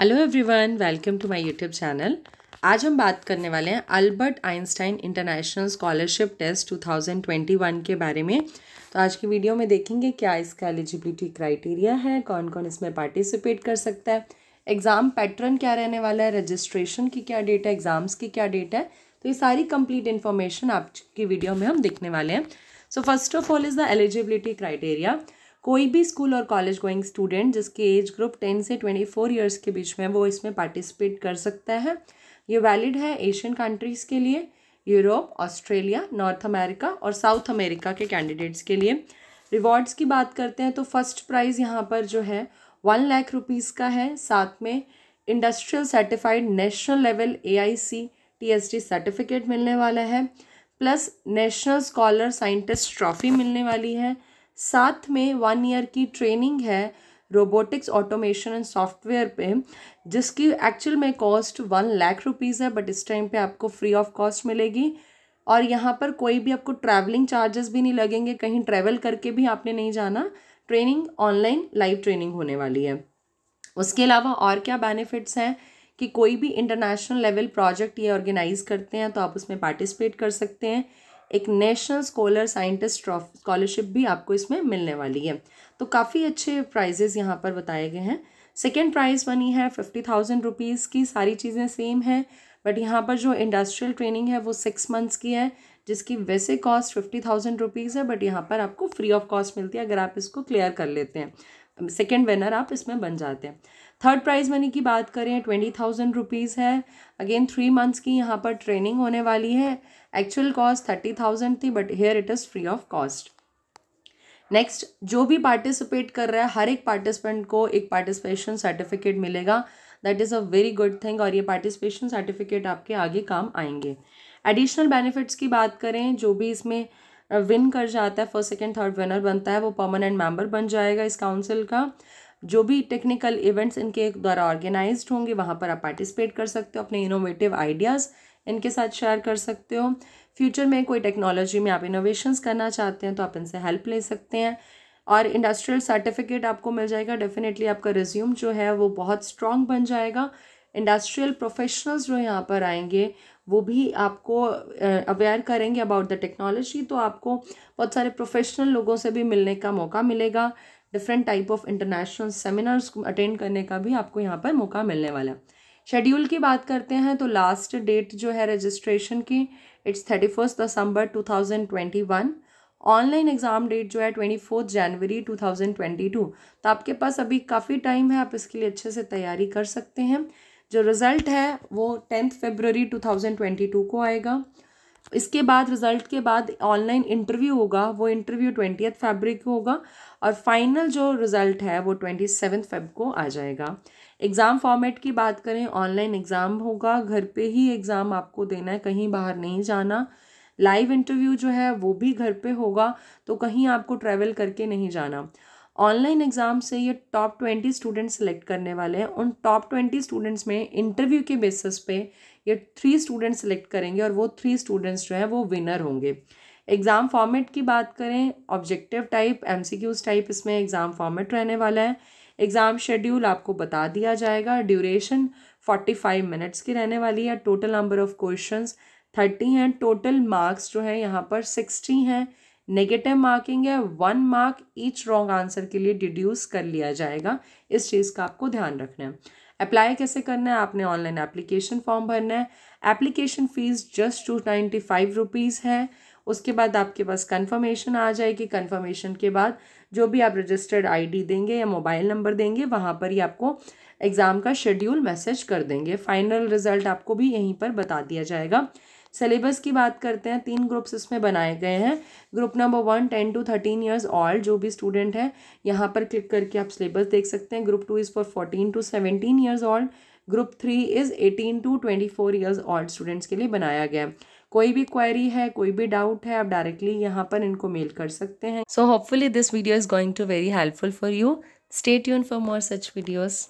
hello everyone welcome to my YouTube channel आज हम बात करने वाले हैं Albert Einstein international scholarship test 2021 के बारे में तो आज की वीडियो में देखेंगे क्या इसका एलिजिबिलिटी क्राइटेरिया है कौन कौन इसमें पार्टिसिपेट कर सकता है एग्ज़ाम पैटर्न क्या रहने वाला है रजिस्ट्रेशन की क्या डेट है एग्ज़ाम्स की क्या डेट है तो ये सारी कंप्लीट इन्फॉर्मेशन आपकी वीडियो में हम देखने वाले हैं so first of all is the eligibility criteria कोई भी स्कूल और कॉलेज गोइंग स्टूडेंट जिसके एज ग्रुप टेन से ट्वेंटी फोर ईयर्स के बीच में वो इसमें पार्टिसिपेट कर सकता है ये वैलिड है एशियन कंट्रीज़ के लिए यूरोप ऑस्ट्रेलिया नॉर्थ अमेरिका और साउथ अमेरिका के कैंडिडेट्स के लिए रिवॉर्ड्स की बात करते हैं तो फर्स्ट प्राइज़ यहाँ पर जो है वन लाख रुपीज़ का है साथ में industrial certified national level A I C T S certificate मिलने वाला है plus national scholar scientist trophy मिलने वाली है साथ में वन ईयर की ट्रेनिंग है रोबोटिक्स ऑटोमेशन एंड सॉफ्टवेयर पे जिसकी एक्चुअल में कॉस्ट वन लाख रुपीज़ है बट इस टाइम पे आपको फ्री ऑफ कॉस्ट मिलेगी और यहाँ पर कोई भी आपको ट्रैवलिंग चार्जेस भी नहीं लगेंगे कहीं ट्रैवल करके भी आपने नहीं जाना ट्रेनिंग ऑनलाइन लाइव ट्रेनिंग होने वाली है उसके अलावा और क्या बेनिफिट्स हैं कि कोई भी इंटरनेशनल लेवल प्रोजेक्ट ये ऑर्गेनाइज़ करते हैं तो आप उसमें पार्टिसिपेट कर सकते हैं एक नेशनल स्कॉलर साइंटिस्ट स्कॉलरशिप भी आपको इसमें मिलने वाली है तो काफ़ी अच्छे प्राइजेज़ यहाँ पर बताए गए हैं सेकेंड प्राइज़ बनी है फिफ्टी थाउजेंड रुपीज़ की सारी चीज़ें सेम है बट यहाँ पर जो इंडस्ट्रियल ट्रेनिंग है वो सिक्स मंथ्स की है जिसकी वैसे कॉस्ट फिफ्टी थाउजेंड रुपीज़ है बट यहाँ पर आपको फ्री ऑफ कॉस्ट मिलती है अगर आप इसको क्लियर कर लेते हैं सेकेंड विनर आप इसमें बन जाते हैं थर्ड प्राइज़ मनी की बात करें ट्वेंटी थाउजेंड रुपीज़ है अगेन थ्री मंथ्स की यहाँ पर ट्रेनिंग होने वाली है एक्चुअल कॉस्ट थर्टी थाउजेंड थी but here it is free of cost next जो भी पार्टिसिपेट कर रहा है हर एक पार्टिसिपेंट को एक पार्टिसिपेशन सर्टिफिकेट मिलेगा that is a very good thing और ये पार्टिसिपेशन सर्टिफिकेट आपके आगे काम आएंगे एडिशनल बेनिफिट्स की बात करें जो भी इसमें विन कर जाता है फर्स्ट सेकेंड थर्ड विनर बनता है वो परमानेंट मेम्बर बन जाएगा इस काउंसिल का जो भी टेक्निकल इवेंट्स इनके द्वारा ऑर्गेनाइज होंगे वहाँ पर आप पार्टिसिपेट कर सकते हो अपने इनोवेटिव आइडियाज़ इनके साथ शेयर कर सकते हो फ्यूचर में कोई टेक्नोलॉजी में आप इनोवेशंस करना चाहते हैं तो आप इनसे हेल्प ले सकते हैं और इंडस्ट्रियल सर्टिफिकेट आपको मिल जाएगा डेफिनेटली आपका रिज्यूम जो है वो बहुत स्ट्रॉन्ग बन जाएगा इंडस्ट्रियल प्रोफेशनल्स जो यहाँ पर आएंगे वो भी आपको अवेयर करेंगे अबाउट द टेक्नोलॉजी तो आपको बहुत सारे प्रोफेशनल लोगों से भी मिलने का मौका मिलेगा different type of international seminars attend करने का भी आपको यहाँ पर मौका मिलने वाला है शेड्यूल की बात करते हैं तो लास्ट डेट जो है रजिस्ट्रेशन की it's thirty first December two thousand twenty one online exam date जो है twenty fourth January two thousand twenty two तो आपके पास अभी काफ़ी टाइम है आप इसके लिए अच्छे से तैयारी कर सकते हैं जो रिज़ल्ट है वो टेंथ फेबररी 2022 को आएगा इसके बाद रिज़ल्ट के बाद ऑनलाइन इंटरव्यू होगा वो इंटरव्यू ट्वेंटी फेबरी को होगा और फाइनल जो रिज़ल्ट है वो ट्वेंटी सेवन फेब को आ जाएगा एग्ज़ाम फॉर्मेट की बात करें ऑनलाइन एग्ज़ाम होगा घर पे ही एग्ज़ाम आपको देना है कहीं बाहर नहीं जाना लाइव इंटरव्यू जो है वो भी घर पे होगा तो कहीं आपको ट्रैवल करके नहीं जाना ऑनलाइन एग्ज़ाम से ये टॉप ट्वेंटी स्टूडेंट सेलेक्ट करने वाले हैं उन टॉप ट्वेंटी स्टूडेंट्स में इंटरव्यू के बेसिस पे ये थ्री स्टूडेंट सेलेक्ट करेंगे और वो थ्री स्टूडेंट्स जो हैं वो विनर होंगे एग्ज़ाम फॉर्मेट की बात करें ऑब्जेक्टिव टाइप एम टाइप इसमें एग्ज़ाम फॉर्मेट रहने वाला है एग्ज़ाम शेड्यूल आपको बता दिया जाएगा ड्यूरेशन फोर्टी फाइव मिनट्स की रहने वाली है total number of question thirty हैं टोटल मार्क्स जो है यहाँ पर सिक्सटी हैं नेगेटिव मार्किंग है one mark each wrong answer के लिए डिड्यूस कर लिया जाएगा इस चीज़ का आपको ध्यान रखना है अप्लाई कैसे करना है आपने ऑनलाइन एप्लीकेशन फॉर्म भरना है application fees just two ninety five rupees है उसके बाद आपके पास कंफर्मेशन आ जाएगी कंफर्मेशन के बाद जो भी आप रजिस्टर्ड आईडी देंगे या मोबाइल नंबर देंगे वहाँ पर ही आपको एग्ज़ाम का शेड्यूल मैसेज कर देंगे फाइनल रिज़ल्ट आपको भी यहीं पर बता दिया जाएगा सिलेबस की बात करते हैं तीन ग्रुप्स इसमें बनाए गए हैं group number one ten to thirteen years old जो भी स्टूडेंट है यहाँ पर क्लिक करके आप सिलेबस देख सकते हैं group two is for fourteen to seventeen years old group three is eighteen to twenty four years old students के लिए बनाया गया है कोई भी क्वेरी है कोई भी डाउट है आप डायरेक्टली यहाँ पर इनको मेल कर सकते हैं so hopefully this video is going to very helpful for you stay tune for more such videos